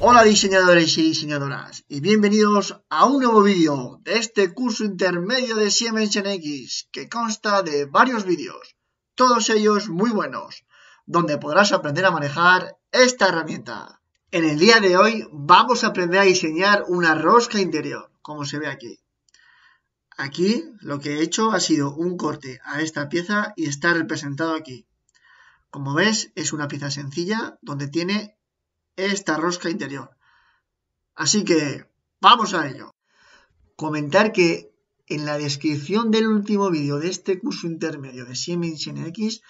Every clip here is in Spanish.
Hola diseñadores y diseñadoras y bienvenidos a un nuevo vídeo de este curso intermedio de Siemens NX que consta de varios vídeos, todos ellos muy buenos, donde podrás aprender a manejar esta herramienta. En el día de hoy vamos a aprender a diseñar una rosca interior, como se ve aquí. Aquí lo que he hecho ha sido un corte a esta pieza y está representado aquí. Como ves es una pieza sencilla donde tiene esta rosca interior. Así que vamos a ello. Comentar que en la descripción del último vídeo de este curso intermedio de Siemens X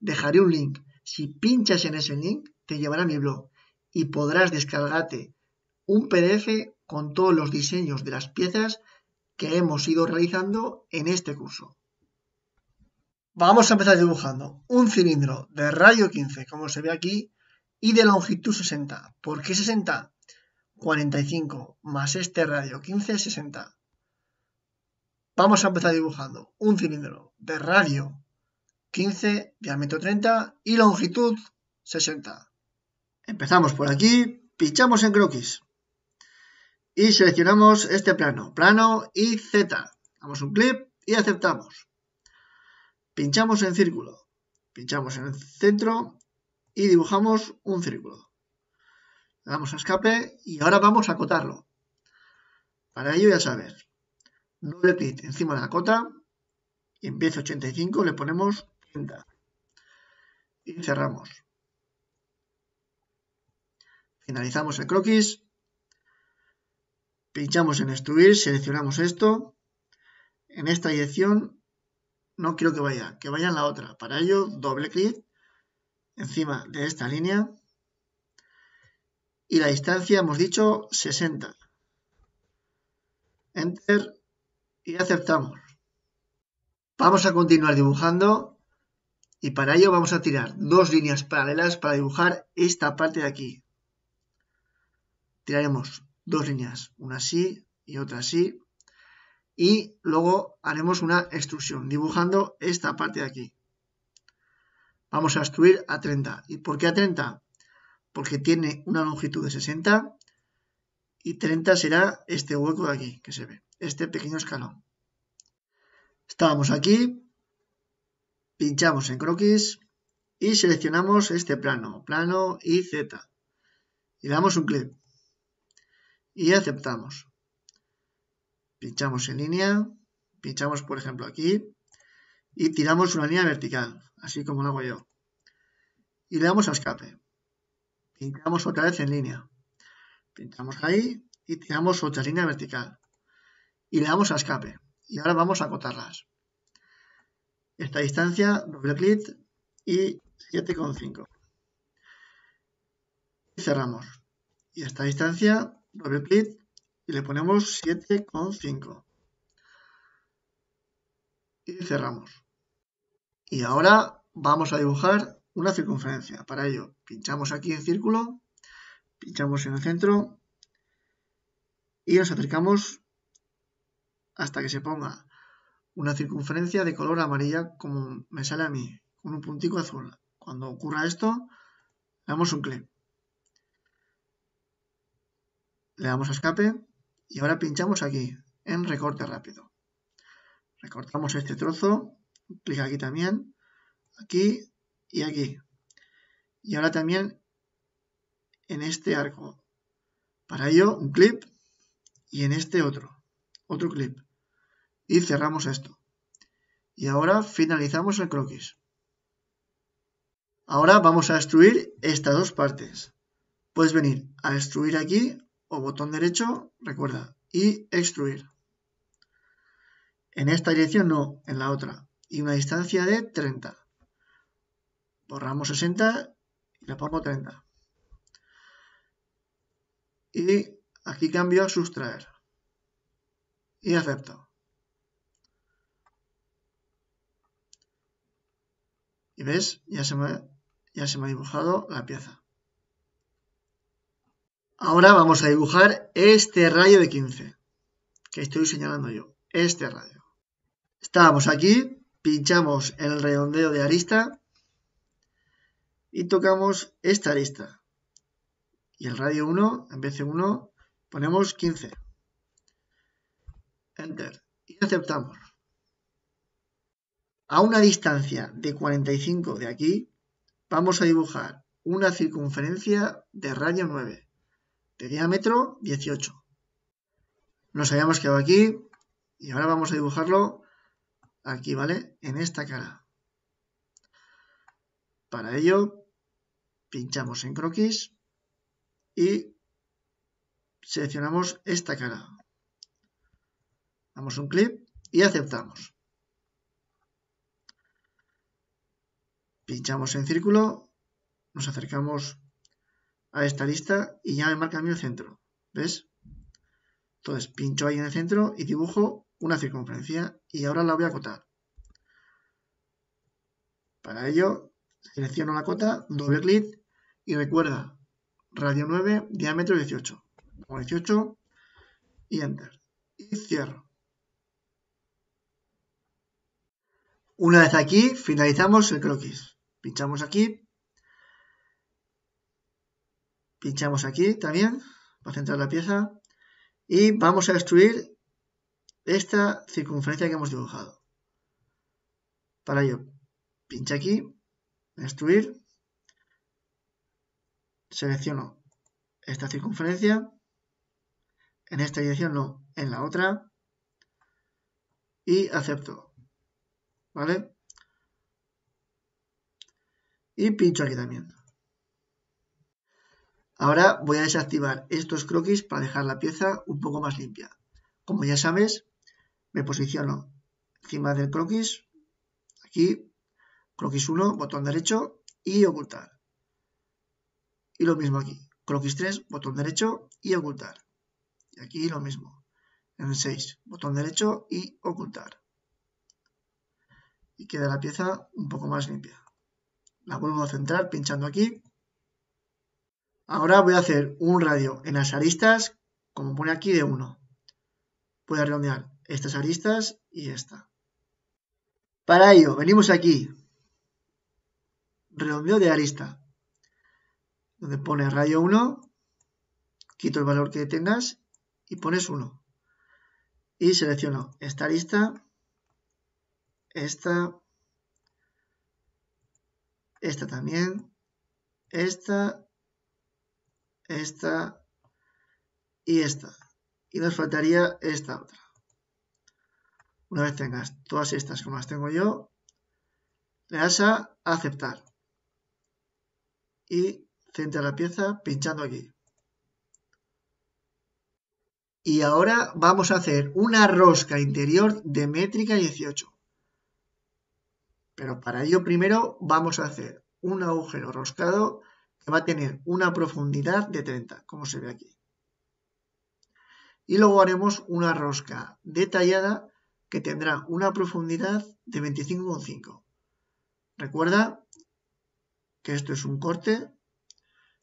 dejaré un link. Si pinchas en ese link te llevará a mi blog y podrás descargarte un PDF con todos los diseños de las piezas que hemos ido realizando en este curso. Vamos a empezar dibujando un cilindro de radio 15, como se ve aquí, y de longitud 60. ¿Por qué 60? 45 más este radio 15, 60. Vamos a empezar dibujando un cilindro de radio 15, diámetro 30 y longitud 60. Empezamos por aquí, pinchamos en croquis y seleccionamos este plano, plano y Z. Damos un clic y aceptamos. Pinchamos en círculo, pinchamos en el centro y dibujamos un círculo. Le damos a escape y ahora vamos a acotarlo. Para ello ya sabes, doble clic encima de la cota, y en vez de 85 le ponemos 30 y cerramos. Finalizamos el croquis, pinchamos en extruir, seleccionamos esto, en esta dirección no quiero que vaya, que vaya en la otra. Para ello, doble clic encima de esta línea. Y la distancia hemos dicho 60. Enter y aceptamos. Vamos a continuar dibujando y para ello vamos a tirar dos líneas paralelas para dibujar esta parte de aquí. Tiraremos dos líneas, una así y otra así. Y luego haremos una extrusión dibujando esta parte de aquí vamos a instruir a 30. ¿Y por qué a 30? Porque tiene una longitud de 60 y 30 será este hueco de aquí que se ve, este pequeño escalón. Estábamos aquí, pinchamos en croquis y seleccionamos este plano, plano y Z. Y damos un clic y aceptamos. Pinchamos en línea, pinchamos por ejemplo aquí y tiramos una línea vertical así como lo hago yo. Y le damos a escape. Pintamos otra vez en línea. Pintamos ahí y tiramos otra línea vertical. Y le damos a escape. Y ahora vamos a acotarlas. Esta distancia, doble clic y 7,5. Y cerramos. Y esta distancia, doble clic y le ponemos 7,5. Y cerramos. Y ahora vamos a dibujar una circunferencia. Para ello, pinchamos aquí en círculo, pinchamos en el centro y nos acercamos hasta que se ponga una circunferencia de color amarilla como me sale a mí, con un puntico azul. Cuando ocurra esto, le damos un clic. Le damos a escape y ahora pinchamos aquí en recorte rápido. Recortamos este trozo clic pues aquí también, aquí y aquí. Y ahora también en este arco. Para ello, un clip y en este otro, otro clip. Y cerramos esto. Y ahora finalizamos el croquis. Ahora vamos a destruir estas dos partes. Puedes venir a destruir aquí o botón derecho, recuerda, y extruir. En esta dirección no, en la otra y una distancia de 30. Borramos 60 y le pongo 30. Y aquí cambio a sustraer. Y acepto. Y ves, ya se me, ya se me ha dibujado la pieza. Ahora vamos a dibujar este rayo de 15, que estoy señalando yo, este rayo. Estábamos aquí pinchamos en el redondeo de arista y tocamos esta arista. Y el radio 1, en vez de 1, ponemos 15. Enter. Y aceptamos. A una distancia de 45 de aquí, vamos a dibujar una circunferencia de radio 9, de diámetro 18. Nos habíamos quedado aquí y ahora vamos a dibujarlo aquí, ¿vale? En esta cara. Para ello, pinchamos en croquis y seleccionamos esta cara. Damos un clic y aceptamos. Pinchamos en círculo, nos acercamos a esta lista y ya me marca a mí el centro. ¿Ves? Entonces pincho ahí en el centro y dibujo una circunferencia y ahora la voy a acotar. Para ello, selecciono la cota, doble clic y recuerda, radio 9, diámetro 18. 18 y enter. Y cierro. Una vez aquí, finalizamos el croquis. Pinchamos aquí. Pinchamos aquí también para centrar la pieza. Y vamos a destruir esta circunferencia que hemos dibujado. Para ello, pincho aquí, destruir selecciono esta circunferencia, en esta dirección no, en la otra, y acepto, ¿vale? Y pincho aquí también. Ahora voy a desactivar estos croquis para dejar la pieza un poco más limpia. Como ya sabes, me posiciono encima del croquis, aquí, croquis 1, botón derecho y ocultar. Y lo mismo aquí, croquis 3, botón derecho y ocultar. Y aquí lo mismo, en el 6, botón derecho y ocultar. Y queda la pieza un poco más limpia. La vuelvo a centrar pinchando aquí. Ahora voy a hacer un radio en las aristas, como pone aquí, de 1. Voy a redondear estas aristas y esta. Para ello, venimos aquí, redondeo de arista, donde pone rayo 1, quito el valor que tengas y pones 1. Y selecciono esta arista, esta, esta también, esta, esta y esta. Y nos faltaría esta otra. Una vez tengas todas estas como las tengo yo, le das a aceptar. Y centra la pieza pinchando aquí. Y ahora vamos a hacer una rosca interior de métrica 18. Pero para ello primero vamos a hacer un agujero roscado que va a tener una profundidad de 30, como se ve aquí. Y luego haremos una rosca detallada que tendrá una profundidad de 25,5. Recuerda que esto es un corte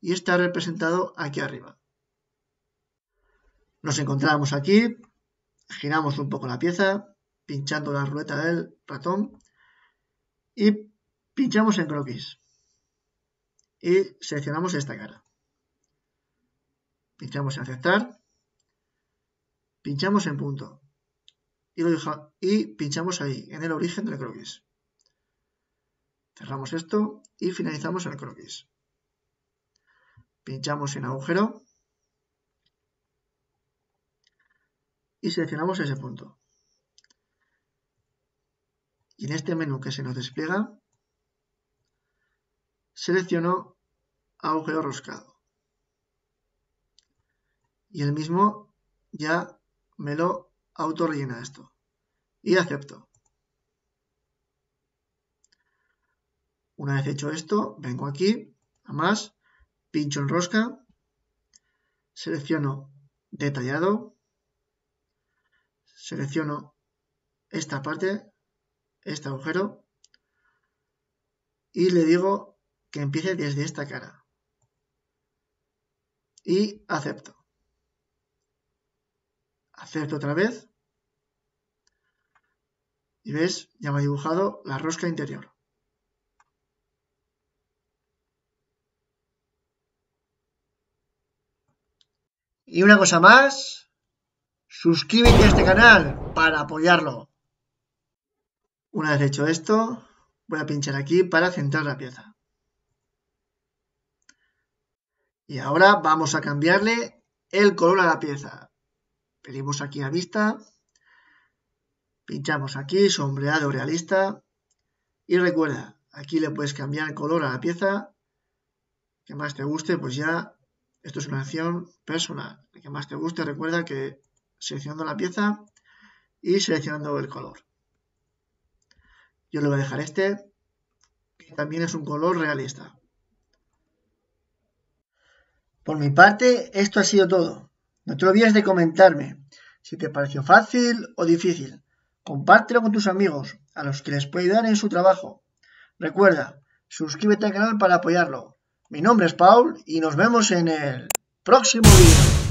y está representado aquí arriba. Nos encontramos aquí, giramos un poco la pieza, pinchando la rueda del ratón y pinchamos en croquis y seleccionamos esta cara. Pinchamos en aceptar, pinchamos en punto y, y pinchamos ahí, en el origen del croquis. Cerramos esto y finalizamos el croquis. Pinchamos en agujero y seleccionamos ese punto. Y en este menú que se nos despliega, selecciono agujero roscado. Y el mismo ya me lo rellena esto. Y acepto. Una vez hecho esto, vengo aquí, a más, pincho en rosca, selecciono detallado, selecciono esta parte, este agujero, y le digo que empiece desde esta cara. Y acepto. Acepto otra vez. Y ves, ya me ha dibujado la rosca interior. Y una cosa más, suscríbete a este canal para apoyarlo. Una vez hecho esto, voy a pinchar aquí para centrar la pieza. Y ahora vamos a cambiarle el color a la pieza. Pedimos aquí a vista Pinchamos aquí, sombreado realista. Y recuerda, aquí le puedes cambiar el color a la pieza que más te guste, pues ya esto es una acción personal. que más te guste, recuerda que seleccionando la pieza y seleccionando el color. Yo le voy a dejar este, que también es un color realista. Por mi parte, esto ha sido todo. No te olvides de comentarme si te pareció fácil o difícil. Compártelo con tus amigos, a los que les puede ayudar en su trabajo. Recuerda, suscríbete al canal para apoyarlo. Mi nombre es Paul y nos vemos en el próximo vídeo.